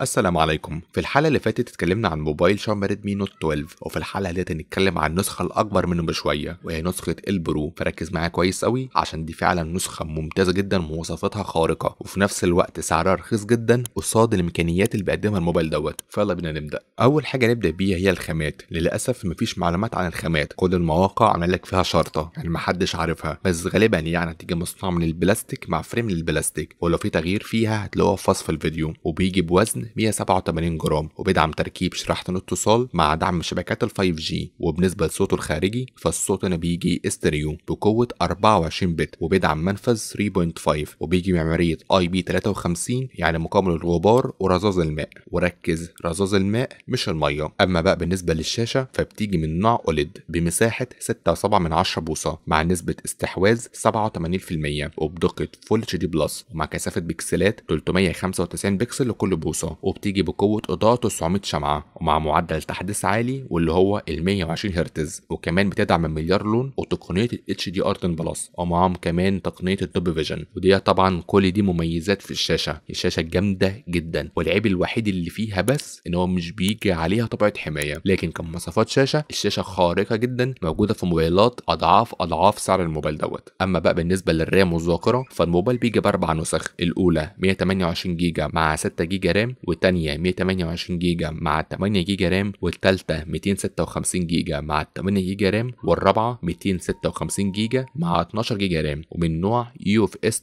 السلام عليكم في الحلقه اللي فاتت اتكلمنا عن موبايل شاومي ريدمي نوت 12 وفي الحلقه دي هنتكلم عن النسخه الاكبر منه بشويه وهي نسخه البرو فركز معايا كويس قوي عشان دي فعلا نسخه ممتازه جدا ومواصفاتها خارقه وفي نفس الوقت سعرها رخيص جدا قصاد الامكانيات اللي بيقدمها الموبايل دوت فيلا بينا نبدا اول حاجه نبدا بيها هي الخامات للاسف مفيش معلومات عن الخامات كل المواقع عامل لك فيها شرطه يعني محدش عارفها بس غالبا يعني هتيجي مصنوعه من البلاستيك مع فريم للبلاستيك ولو في تغيير فيها هتلاقوها في وصف الفيديو وبيجي بوزن 187 جرام وبيدعم تركيب شريحة اتصال مع دعم شبكات ال 5G وبالنسبة لصوته الخارجي فالصوت هنا بيجي استريو بقوة 24 بت وبيدعم منفذ 3.5 وبيجي معمارية اي بي 53 يعني مقابل الغبار ورذاذ الماء وركز رذاذ الماء مش المية أما بقى بالنسبة للشاشة فبتيجي من نوع أوليد بمساحة 6.7 من 10 بوصة مع نسبة استحواذ 87% وبدقة فول HD دي بلس ومع كثافة بكسلات 395 بكسل لكل بوصة وبتيجي بقوة إضاءة 900 شمعة ومع معدل تحديث عالي واللي هو ال 120 هرتز وكمان بتدعم المليار لون وتقنية ال HDR 10 بلس ومعاهم كمان تقنية الدوب فيجن ودي طبعا كل دي مميزات في الشاشة الشاشة جامدة جدا والعيب الوحيد اللي فيها بس ان هو مش بيجي عليها طبعة حماية لكن كمواصفات شاشة الشاشة خارقة جدا موجودة في موبايلات أضعاف أضعاف سعر الموبايل دوت أما بقى بالنسبة للرام والذاكرة فالموبايل بيجي بأربع نسخ الأولى 128 جيجا مع 6 جيجا رام والتانية 128 جيجا مع 8 جيجا رام والتالتة 256 جيجا مع 8 جيجا رام والرابعة 256 جيجا مع 12 جيجا رام ومن نوع يو اف اس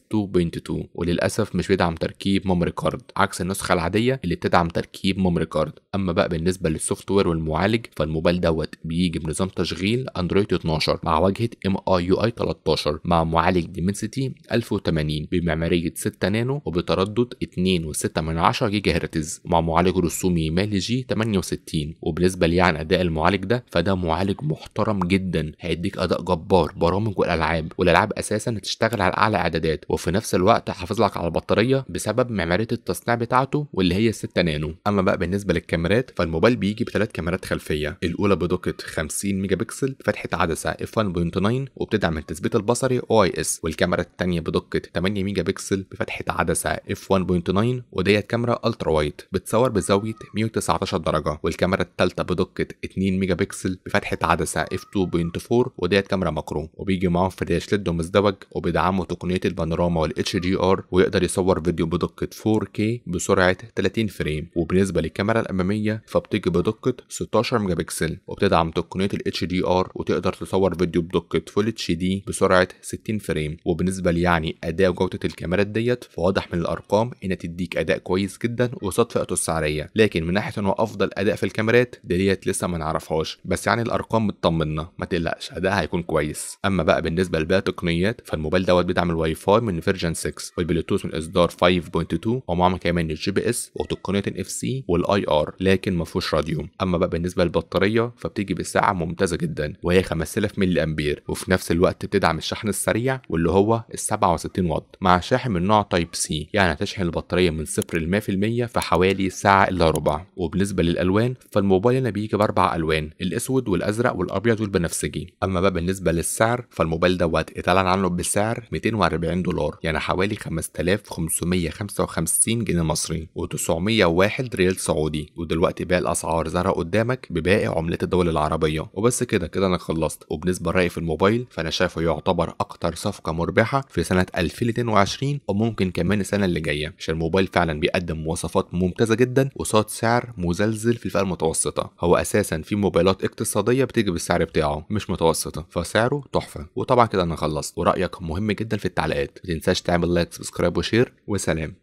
2.2 وللأسف مش بيدعم تركيب ميموري كارد عكس النسخة العادية اللي بتدعم تركيب ميموري كارد أما بقى بالنسبة للسوفت وير والمعالج فالموبايل دوت بيجي بنظام تشغيل اندرويد 12 مع واجهة ام اي يو اي 13 مع معالج ديمنسيتي 1080 بمعمارية 6 نانو وبتردد 2.6 جيجا هرتز هرتز مع معالج رسومي مالي جي 68 وبالنسبه ليه عن يعني اداء المعالج ده فده معالج محترم جدا هيديك اداء جبار برامج والالعاب والالعاب اساسا هتشتغل على اعلى اعدادات وفي نفس الوقت حافظ لك على البطاريه بسبب معماريه التصنيع بتاعته واللي هي 6 نانو اما بقى بالنسبه للكاميرات فالموبايل بيجي بثلاث كاميرات خلفيه الاولى بدقه 50 ميجا بكسل فتحه عدسه اف 1.9 وبتدعم التثبيت البصري او اي اس والكاميرا الثانيه بدقه 8 ميجا بكسل بفتحه عدسه اف 1.9 وديت كاميرا الترا وايد لايت بتصور بزاوية 119 درجة والكاميرا التالتة بدقة 2 ميجا بكسل بفتحة عدسة f2.4 وديت كاميرا ماكرو وبيجي معاهم فلاش ليد مزدوج وبيدعموا تقنية البانوراما والاتش دي ار ويقدر يصور فيديو بدقة 4K بسرعة 30 فريم وبالنسبة للكاميرا الأمامية فبتيجي بدقة 16 ميجا بكسل وبتدعم تقنية الاتش دي ار وتقدر تصور فيديو بدقة فول اتش دي بسرعة 60 فريم وبالنسبة ليعني أداء وجودة الكاميرات ديت فواضح من الأرقام إنها تديك أداء كويس جدا بوصات فئته السعريه لكن من ناحيه انه هو افضل اداء في الكاميرات ديت لسه ما نعرفهاش بس يعني الارقام بتطمنا ما تقلقش اداء هيكون كويس اما بقى بالنسبه لباقي التقنيات فالموبايل دوت بيدعم الواي فاي من فيرجن 6 والبلوتوث من اصدار 5.2 ومعاه كمان الجي بي اس وتقنيه الاف سي والاي ار لكن ما فيهوش راديو اما بقى بالنسبه للبطاريه فبتيجي بسعه ممتازه جدا وهي 5000 ملي امبير وفي نفس الوقت بتدعم الشحن السريع واللي هو ال 67 واط مع شاحن من نوع تايب سي يعني هتشحن البطاريه من 0 ل 100% في حوالي ساعة إلا ربع وبالنسبة للألوان فالموبايل هنا بيجي بأربع ألوان الأسود والأزرق والأبيض والبنفسجي أما بقى بالنسبة للسعر فالموبايل دوت اتعلن عنه بسعر 240 دولار يعني حوالي 5555 جنيه مصري و901 ريال سعودي ودلوقتي باقي الأسعار زرق قدامك بباقي عملات الدول العربية وبس كده كده أنا خلصت وبالنسبة لرأيي في الموبايل فأنا شايفه يعتبر أكتر صفقة مربحة في سنة 2022 وممكن كمان السنة اللي جاية عشان الموبايل فعلا بيقدم مواصفات موبايلات ممتازه جدا قصاد سعر مزلزل في الفئه المتوسطه هو اساسا في موبايلات اقتصاديه بتيجي بالسعر بتاعه مش متوسطه فسعره تحفه وطبعا كده انا خلصت ورايك مهم جدا في التعليقات متنساش تعمل لايك سبسكرايب وشير وسلام